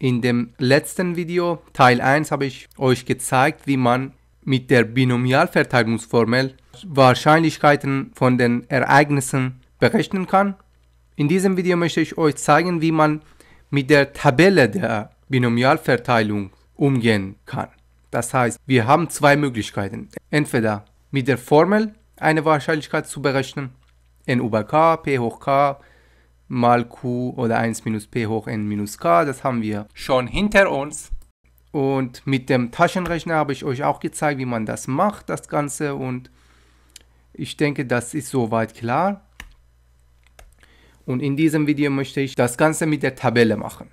In dem letzten Video, Teil 1, habe ich euch gezeigt, wie man mit der Binomialverteilungsformel Wahrscheinlichkeiten von den Ereignissen berechnen kann. In diesem Video möchte ich euch zeigen, wie man mit der Tabelle der Binomialverteilung umgehen kann. Das heißt, wir haben zwei Möglichkeiten. Entweder mit der Formel eine Wahrscheinlichkeit zu berechnen, n über k, p hoch k, mal q oder 1 minus p hoch n minus k. Das haben wir schon hinter uns. Und mit dem Taschenrechner habe ich euch auch gezeigt, wie man das macht, das Ganze. Und ich denke, das ist soweit klar. Und in diesem Video möchte ich das Ganze mit der Tabelle machen.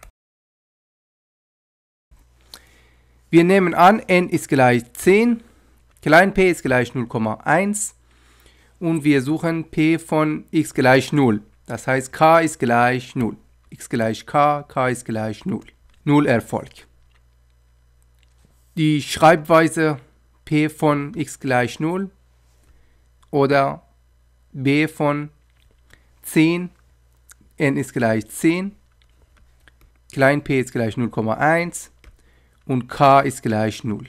Wir nehmen an, n ist gleich 10, klein p ist gleich 0,1 und wir suchen p von x gleich 0. Das heißt, k ist gleich 0. x gleich k, k ist gleich 0. 0 Erfolg. Die Schreibweise p von x gleich 0 oder b von 10, n ist gleich 10, klein p ist gleich 0,1 und k ist gleich 0.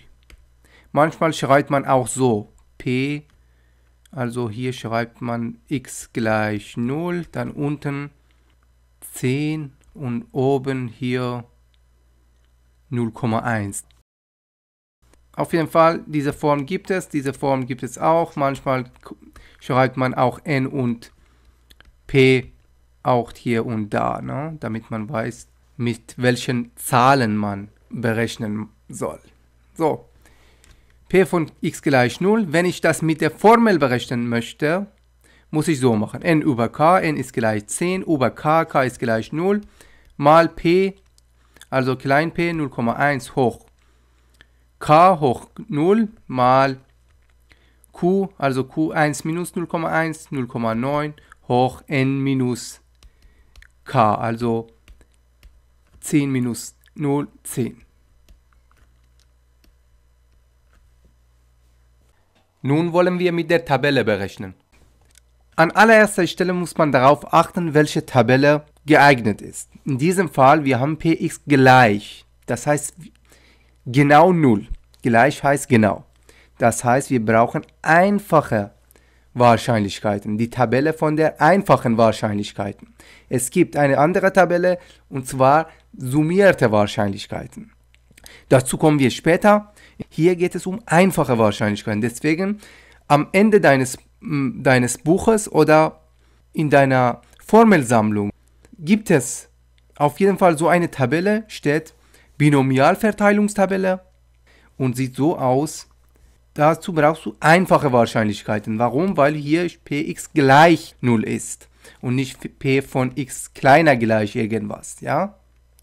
Manchmal schreibt man auch so, p also hier schreibt man x gleich 0, dann unten 10 und oben hier 0,1. Auf jeden Fall, diese Form gibt es, diese Form gibt es auch. Manchmal schreibt man auch n und p auch hier und da, ne? damit man weiß, mit welchen Zahlen man berechnen soll. So, p von x gleich 0. Wenn ich das mit der Formel berechnen möchte, muss ich so machen. n über k, n ist gleich 10, über k, k ist gleich 0, mal p, also klein p 0,1 hoch k hoch 0 mal q, also q1 minus 0,1, 0,9 hoch n minus k, also 10 minus 0, 10. Nun wollen wir mit der Tabelle berechnen. An allererster Stelle muss man darauf achten, welche Tabelle geeignet ist. In diesem Fall, wir haben px gleich, das heißt genau 0. Gleich heißt genau. Das heißt, wir brauchen einfache Wahrscheinlichkeiten, die Tabelle von der einfachen Wahrscheinlichkeiten. Es gibt eine andere Tabelle und zwar summierte Wahrscheinlichkeiten. Dazu kommen wir später. Hier geht es um einfache Wahrscheinlichkeiten. Deswegen am Ende deines, deines Buches oder in deiner Formelsammlung gibt es auf jeden Fall so eine Tabelle, steht Binomialverteilungstabelle und sieht so aus. Dazu brauchst du einfache Wahrscheinlichkeiten. Warum? Weil hier px gleich 0 ist und nicht p von x kleiner gleich irgendwas, ja?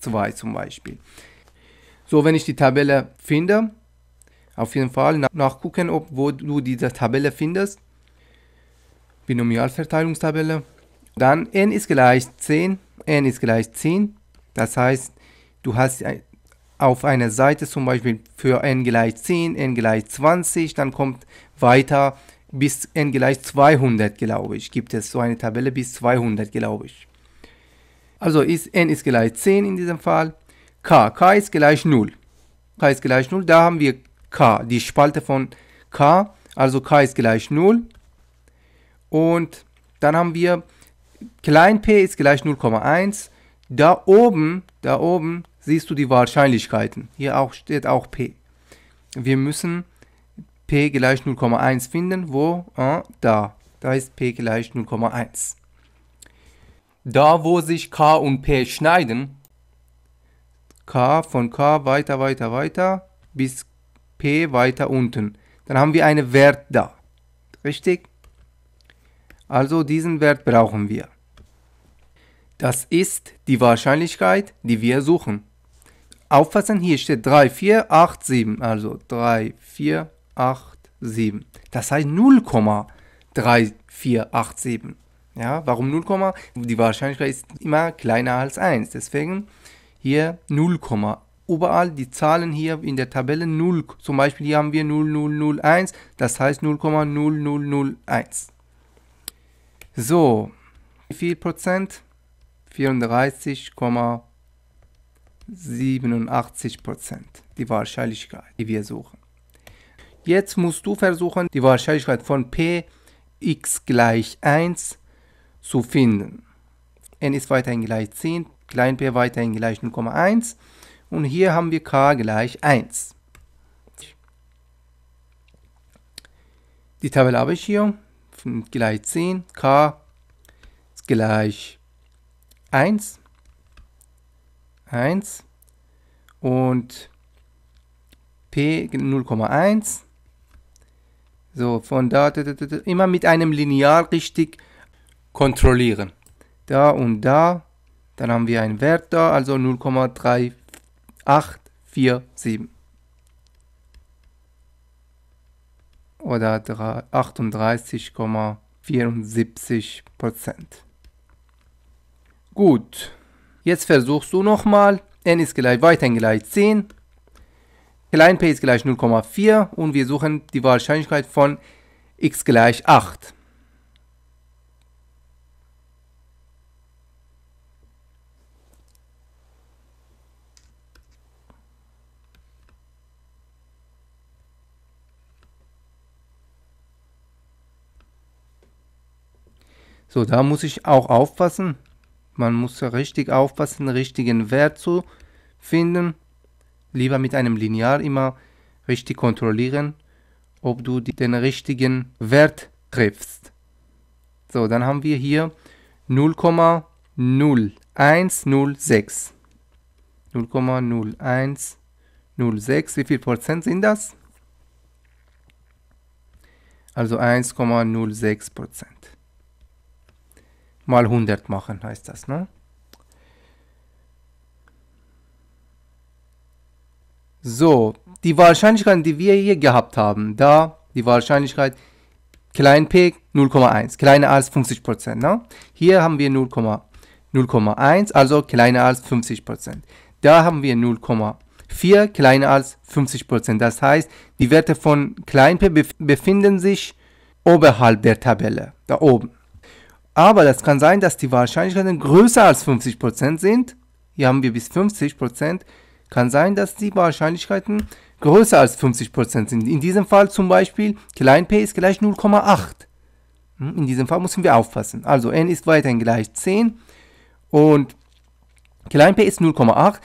2 zum Beispiel. So, wenn ich die Tabelle finde, auf jeden Fall nachgucken, ob wo du diese Tabelle findest. Binomialverteilungstabelle. Dann n ist gleich 10, n ist gleich 10. Das heißt, du hast äh, auf einer Seite zum Beispiel für n gleich 10, n gleich 20, dann kommt weiter bis n gleich 200, glaube ich. Gibt es so eine Tabelle bis 200, glaube ich. Also ist n ist gleich 10 in diesem Fall. k, k ist gleich 0. k ist gleich 0, da haben wir k, die Spalte von k, also k ist gleich 0 und dann haben wir klein p ist gleich 0,1. Da oben, da oben siehst du die Wahrscheinlichkeiten. Hier auch steht auch p. Wir müssen p gleich 0,1 finden. Wo? Ah, da. Da ist p gleich 0,1. Da, wo sich k und p schneiden, k von k weiter, weiter, weiter bis k weiter unten. Dann haben wir einen Wert da. Richtig? Also diesen Wert brauchen wir. Das ist die Wahrscheinlichkeit, die wir suchen. Auffassen, hier steht 3, 4, 8, 7. Also 3, 4, 8, 7. Das heißt 0,3487. Ja, warum 0, die Wahrscheinlichkeit ist immer kleiner als 1. Deswegen hier 0,3487 überall die Zahlen hier in der Tabelle 0. Zum Beispiel hier haben wir 0001, das heißt 0,0001. So, wie viel Prozent? 34,87 Prozent, die Wahrscheinlichkeit, die wir suchen. Jetzt musst du versuchen, die Wahrscheinlichkeit von p x gleich 1 zu finden. n ist weiterhin gleich 10, klein p weiterhin gleich 0,1 und hier haben wir k gleich 1. Die Tabelle habe ich hier. Gleich 10. k ist gleich 1. 1. Und p 0,1. So, von da, da, da, da, immer mit einem Lineal richtig kontrollieren. Da und da. Dann haben wir einen Wert da, also 0,3 8,47 Oder 38,74 Prozent. Gut, jetzt versuchst du nochmal. n ist gleich weiterhin gleich 10. Klein p ist gleich 0,4 und wir suchen die Wahrscheinlichkeit von x gleich 8. So, da muss ich auch aufpassen. Man muss richtig aufpassen, den richtigen Wert zu finden. Lieber mit einem Lineal immer richtig kontrollieren, ob du den richtigen Wert triffst. So, dann haben wir hier 0,0106. 0,0106. Wie viel Prozent sind das? Also 1,06 Prozent mal 100 machen, heißt das. Ne? So, die Wahrscheinlichkeit, die wir hier gehabt haben, da die Wahrscheinlichkeit klein p 0,1, kleiner als 50%. Ne? Hier haben wir 0,1, also kleiner als 50%. Da haben wir 0,4, kleiner als 50%. Das heißt, die Werte von klein p befinden sich oberhalb der Tabelle, da oben. Aber das kann sein, dass die Wahrscheinlichkeiten größer als 50% sind. Hier haben wir bis 50%. Kann sein, dass die Wahrscheinlichkeiten größer als 50% sind. In diesem Fall zum Beispiel klein p ist gleich 0,8. Hm, in diesem Fall müssen wir aufpassen. Also n ist weiterhin gleich 10 und klein p ist 0,8.